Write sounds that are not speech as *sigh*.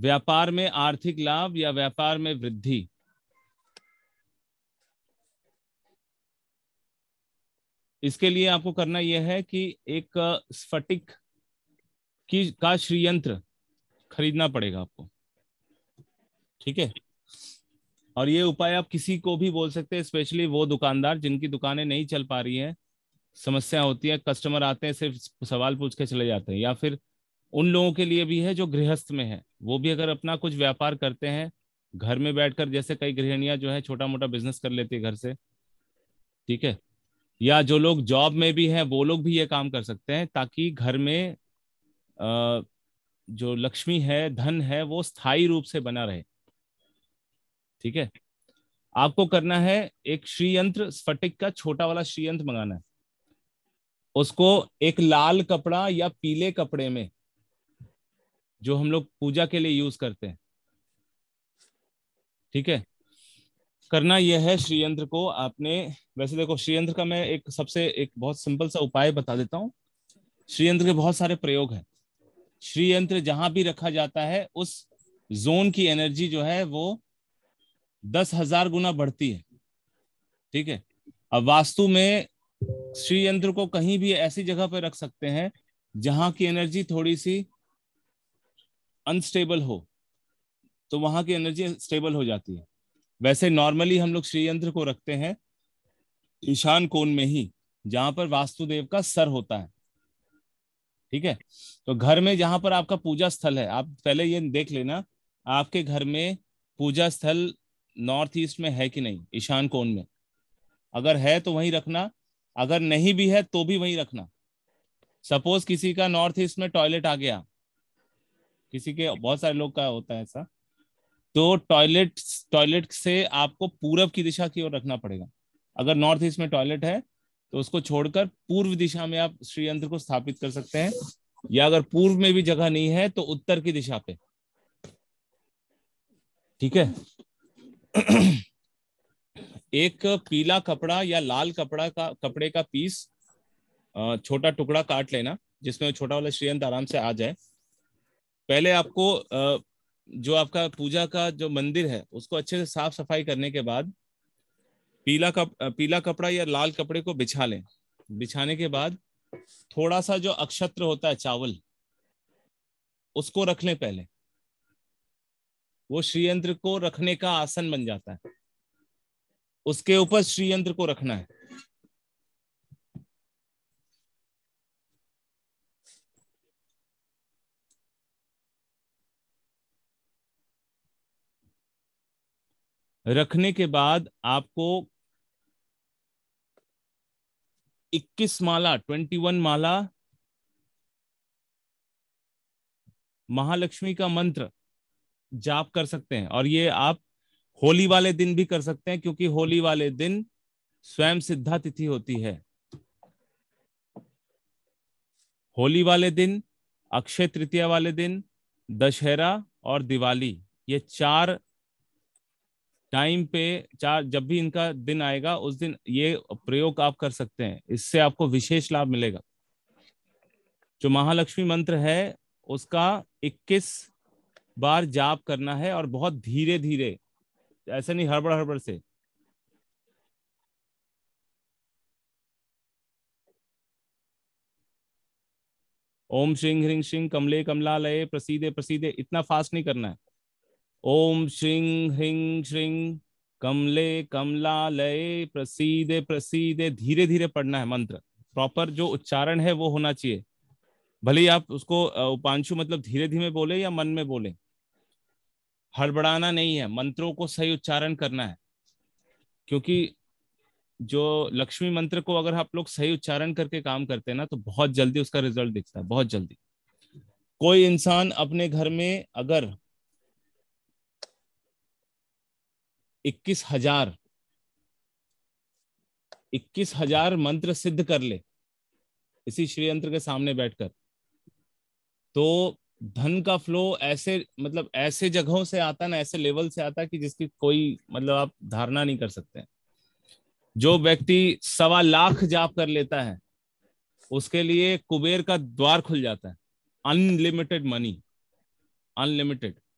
व्यापार में आर्थिक लाभ या व्यापार में वृद्धि इसके लिए आपको करना यह है कि एक स्फटिक की का श्रीयंत्र खरीदना पड़ेगा आपको ठीक है और ये उपाय आप किसी को भी बोल सकते हैं स्पेशली वो दुकानदार जिनकी दुकानें नहीं चल पा रही हैं समस्या होती है कस्टमर आते हैं सिर्फ सवाल पूछ के चले जाते हैं या फिर उन लोगों के लिए भी है जो गृहस्थ में है वो भी अगर अपना कुछ व्यापार करते हैं घर में बैठकर जैसे कई गृहणियां जो है छोटा मोटा बिजनेस कर लेती है घर से ठीक है या जो लोग जॉब में भी हैं वो लोग भी ये काम कर सकते हैं ताकि घर में जो लक्ष्मी है धन है वो स्थायी रूप से बना रहे ठीक है आपको करना है एक श्रीयंत्र स्फटिक का छोटा वाला श्रीयंत्र मंगाना है उसको एक लाल कपड़ा या पीले कपड़े में जो हम लोग पूजा के लिए यूज करते हैं ठीक है करना यह है श्रीयंत्र को आपने वैसे देखो श्रीयंत्र का मैं एक सबसे एक बहुत सिंपल सा उपाय बता देता हूँ श्रीयंत्र के बहुत सारे प्रयोग हैं श्रीयंत्र जहां भी रखा जाता है उस जोन की एनर्जी जो है वो दस हजार गुना बढ़ती है ठीक है अब वास्तु में श्रीयंत्र को कहीं भी ऐसी जगह पर रख सकते हैं जहां की एनर्जी थोड़ी सी अनस्टेबल हो तो वहां की एनर्जी स्टेबल हो जाती है वैसे नॉर्मली हम लोग श्रीयंत्र को रखते हैं ईशान कोण में ही जहां पर वास्तुदेव का सर होता है ठीक है तो घर में जहां पर आपका पूजा स्थल है आप पहले ये देख लेना आपके घर में पूजा स्थल नॉर्थ ईस्ट में है कि नहीं ईशान कोण में अगर है तो वहीं रखना अगर नहीं भी है तो भी वहीं रखना सपोज किसी का नॉर्थ ईस्ट में टॉयलेट आ गया किसी के बहुत सारे लोग का होता है ऐसा तो टॉयलेट टॉयलेट से आपको पूरब की दिशा की ओर रखना पड़ेगा अगर नॉर्थ ईस्ट में टॉयलेट है तो उसको छोड़कर पूर्व दिशा में आप श्रीयंत्र को स्थापित कर सकते हैं या अगर पूर्व में भी जगह नहीं है तो उत्तर की दिशा पे ठीक है *clears throat* एक पीला कपड़ा या लाल कपड़ा का कपड़े का पीस छोटा टुकड़ा काट लेना जिसमें छोटा वाला श्रीयंत्र आराम से आ जाए पहले आपको जो आपका पूजा का जो मंदिर है उसको अच्छे से साफ सफाई करने के बाद पीला कप पीला कपड़ा या लाल कपड़े को बिछा लें बिछाने के बाद थोड़ा सा जो अक्षत्र होता है चावल उसको रख लें पहले वो श्रीयंत्र को रखने का आसन बन जाता है उसके ऊपर श्रीयंत्र को रखना है रखने के बाद आपको 21 माला 21 माला महालक्ष्मी का मंत्र जाप कर सकते हैं और ये आप होली वाले दिन भी कर सकते हैं क्योंकि होली वाले दिन स्वयं सिद्धा तिथि होती है होली वाले दिन अक्षय तृतीया वाले दिन दशहरा और दिवाली ये चार टाइम पे चार जब भी इनका दिन आएगा उस दिन ये प्रयोग आप कर सकते हैं इससे आपको विशेष लाभ मिलेगा जो महालक्ष्मी मंत्र है उसका 21 बार जाप करना है और बहुत धीरे धीरे ऐसा नहीं हड़बड़ हड़बड़ से ओम श्रिंग ह्रिंग श्रिंग कमले कमला लय प्रसीदे प्रसीदे इतना फास्ट नहीं करना है ओम श्री ह्रीं श्रीं कमले कमलालय प्रसीदे प्रसीदे धीरे धीरे पढ़ना है मंत्र प्रॉपर जो उच्चारण है वो होना चाहिए भले ही आप उसको उपांशु मतलब धीरे धीरे बोले या मन में बोले हड़बड़ाना नहीं है मंत्रों को सही उच्चारण करना है क्योंकि जो लक्ष्मी मंत्र को अगर आप लोग सही उच्चारण करके काम करते हैं ना तो बहुत जल्दी उसका रिजल्ट दिखता है बहुत जल्दी कोई इंसान अपने घर में अगर इक्कीस हजार इक्कीस हजार मंत्र सिद्ध कर ले इसी श्री यंत्र के सामने बैठकर तो धन का फ्लो ऐसे मतलब ऐसे जगहों से आता ना ऐसे लेवल से आता कि जिसकी कोई मतलब आप धारणा नहीं कर सकते हैं जो व्यक्ति सवा लाख जाप कर लेता है उसके लिए कुबेर का द्वार खुल जाता है अनलिमिटेड मनी अनलिमिटेड